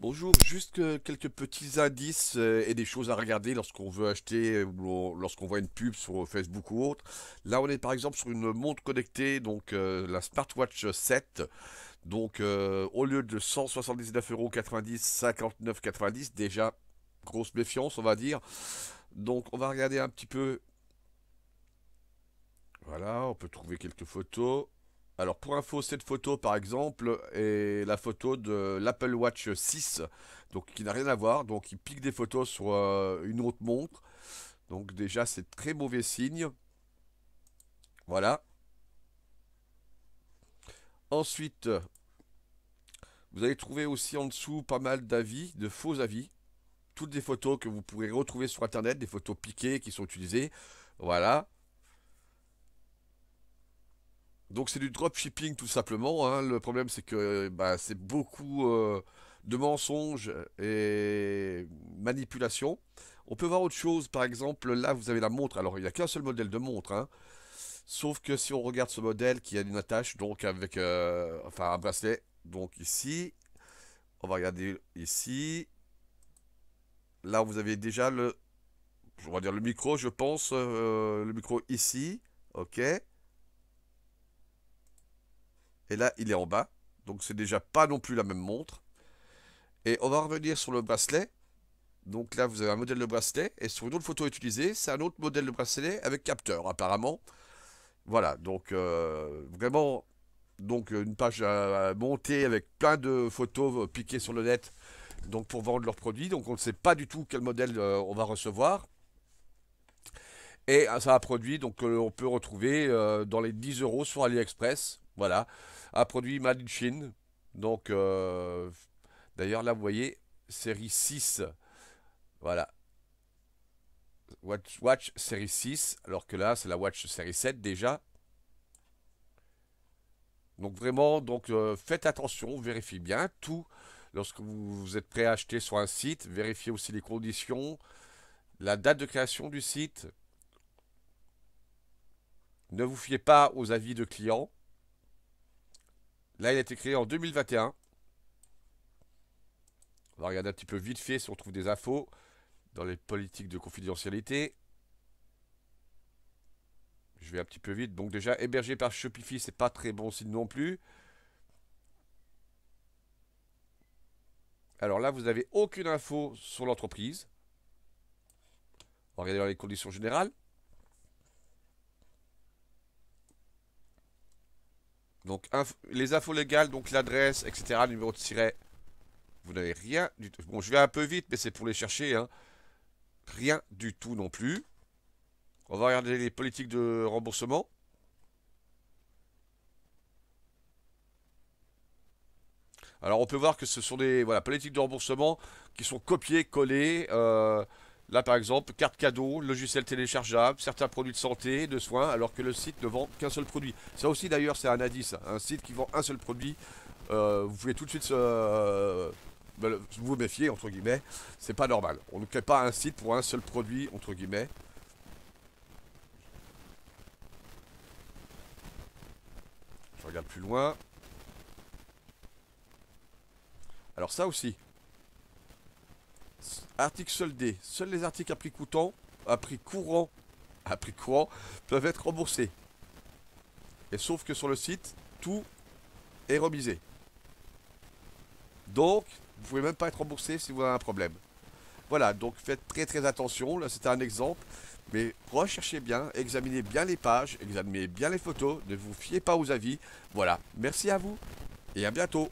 Bonjour, juste quelques petits indices euh, et des choses à regarder lorsqu'on veut acheter euh, ou lorsqu'on voit une pub sur Facebook ou autre. Là, on est par exemple sur une montre connectée, donc euh, la Smartwatch 7. Donc, au lieu de 179,90€, 59,90€, déjà grosse méfiance, on va dire. Donc, on va regarder un petit peu. Voilà, on peut trouver quelques photos. Alors pour info, cette photo par exemple est la photo de l'Apple Watch 6, donc qui n'a rien à voir, donc il pique des photos sur euh, une autre montre. Donc déjà c'est très mauvais signe. Voilà. Ensuite, vous allez trouver aussi en dessous pas mal d'avis, de faux avis. Toutes des photos que vous pourrez retrouver sur internet, des photos piquées qui sont utilisées. Voilà. Donc c'est du dropshipping tout simplement. Hein. Le problème c'est que bah, c'est beaucoup euh, de mensonges et manipulations. On peut voir autre chose, par exemple là vous avez la montre. Alors il n'y a qu'un seul modèle de montre. Hein. Sauf que si on regarde ce modèle qui a une attache donc avec euh, enfin un bracelet donc ici. On va regarder ici. Là vous avez déjà le, je vais dire le micro je pense, euh, le micro ici. Ok. Et là, il est en bas. Donc c'est déjà pas non plus la même montre. Et on va revenir sur le bracelet. Donc là, vous avez un modèle de bracelet. Et sur une autre photo utilisée, c'est un autre modèle de bracelet avec capteur, apparemment. Voilà, donc euh, vraiment, donc une page montée avec plein de photos euh, piquées sur le net donc pour vendre leurs produits. Donc on ne sait pas du tout quel modèle euh, on va recevoir. Et ça un produit donc, on peut retrouver dans les 10 euros sur AliExpress. Voilà, un produit made in Chine. Donc, euh, d'ailleurs, là, vous voyez, série 6. Voilà. Watch, Watch série 6, alors que là, c'est la Watch série 7 déjà. Donc, vraiment, donc, euh, faites attention, vérifiez bien tout. Lorsque vous, vous êtes prêt à acheter sur un site, vérifiez aussi les conditions, la date de création du site. Ne vous fiez pas aux avis de clients. Là, il a été créé en 2021. On va regarder un petit peu vite fait si on trouve des infos dans les politiques de confidentialité. Je vais un petit peu vite. Donc déjà, hébergé par Shopify, c'est pas très bon signe non plus. Alors là, vous n'avez aucune info sur l'entreprise. On va regarder les conditions générales. Donc, les infos légales, donc l'adresse, etc., numéro de tiret. Vous n'avez rien du tout. Bon, je vais un peu vite, mais c'est pour les chercher. Hein. Rien du tout non plus. On va regarder les politiques de remboursement. Alors, on peut voir que ce sont des politiques de remboursement qui sont copiées, collées. Euh, Là, par exemple, carte cadeau, logiciel téléchargeable, certains produits de santé, de soins, alors que le site ne vend qu'un seul produit. Ça aussi, d'ailleurs, c'est un indice. Hein. Un site qui vend un seul produit, euh, vous pouvez tout de suite euh, ben, vous méfier, entre guillemets. C'est pas normal. On ne crée pas un site pour un seul produit, entre guillemets. Je regarde plus loin. Alors ça aussi, Article soldés, Seuls les articles à prix, coûtant, à prix courant, à prix courant peuvent être remboursés. Et sauf que sur le site, tout est remisé. Donc, vous ne pouvez même pas être remboursé si vous avez un problème. Voilà, donc faites très très attention. Là, c'était un exemple. Mais recherchez bien, examinez bien les pages, examinez bien les photos, ne vous fiez pas aux avis. Voilà, merci à vous et à bientôt.